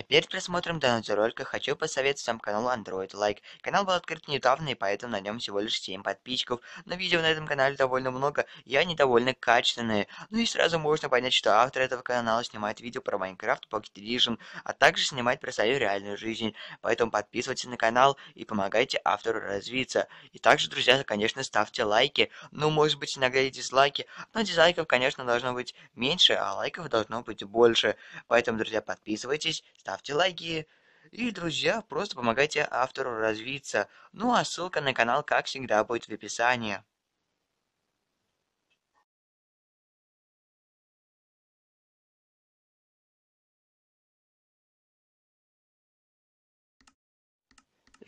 А перед просмотром данного ролика хочу посоветовать вам канал Android Like. Канал был открыт недавно, и поэтому на нем всего лишь 7 подписчиков. Но видео на этом канале довольно много, и они довольно качественные. Ну и сразу можно понять, что автор этого канала снимает видео про Майнкрафт, Pocket Edition, а также снимает про свою реальную жизнь. Поэтому подписывайтесь на канал и помогайте автору развиться. И также, друзья, конечно, ставьте лайки. Ну, может быть, иногда и дизлайки. Но дизлайков, конечно, должно быть меньше, а лайков должно быть больше. Поэтому, друзья, подписывайтесь, ставьте лайки. И, друзья, просто помогайте автору развиться. Ну а ссылка на канал, как всегда, будет в описании.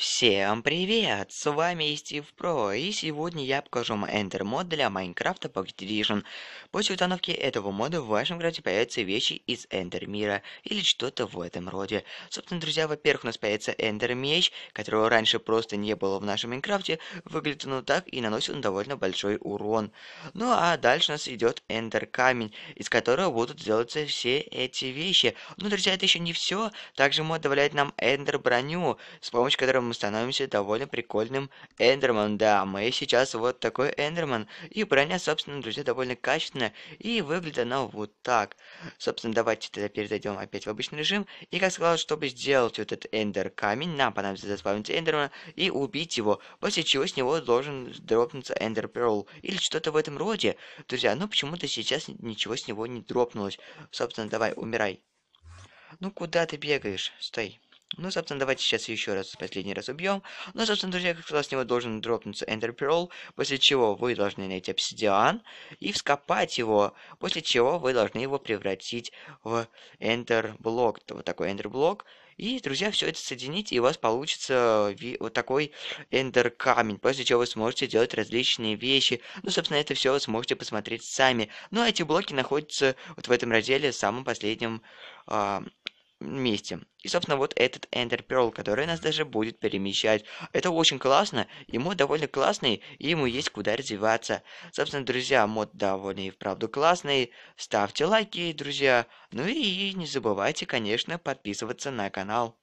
Всем привет! С вами Стив Про, и сегодня я покажу вам Enter мод для Майнкрафта Pocket Edition. После установки этого мода в вашем городе появятся вещи из Ender мира, или что-то в этом роде. Собственно, друзья, во-первых, у нас появится Ender меч, которого раньше просто не было в нашем Майнкрафте, выглядит он так и наносит он довольно большой урон. Ну а дальше у нас идет Ender камень, из которого будут делаться все эти вещи. Но, ну, друзья, это еще не все. Также мод добавляет нам Ender броню, с помощью которой мы мы становимся довольно прикольным Эндерман. Да, мы сейчас вот такой Эндерман. И броня, собственно, друзья, довольно качественная. И выглядит она вот так. Собственно, давайте тогда перейдем опять в обычный режим. И, как сказал, чтобы сделать вот этот Эндер камень, нам понадобится заспавнить Эндермана и убить его. После чего с него должен дропнуться Эндер Перл. Или что-то в этом роде. Друзья, но ну почему-то сейчас ничего с него не дропнулось. Собственно, давай, умирай. Ну куда ты бегаешь? Стой. Ну, собственно, давайте сейчас еще раз, последний раз убьем. Ну, собственно, друзья, как сказал, с него должен дропнуться Ender после чего вы должны найти обсидиан и вскопать его, после чего вы должны его превратить в Ender вот такой Ender И, друзья, все это соединить, и у вас получится вот такой эндер камень, после чего вы сможете делать различные вещи. Ну, собственно, это все вы сможете посмотреть сами. Ну, а эти блоки находятся вот в этом разделе, в самом последнем э, месте. И, собственно, вот этот Ender Pearl, который нас даже будет перемещать. Это очень классно, Ему довольно классный, и ему есть куда развиваться. Собственно, друзья, мод довольно и вправду классный. Ставьте лайки, друзья. Ну и не забывайте, конечно, подписываться на канал.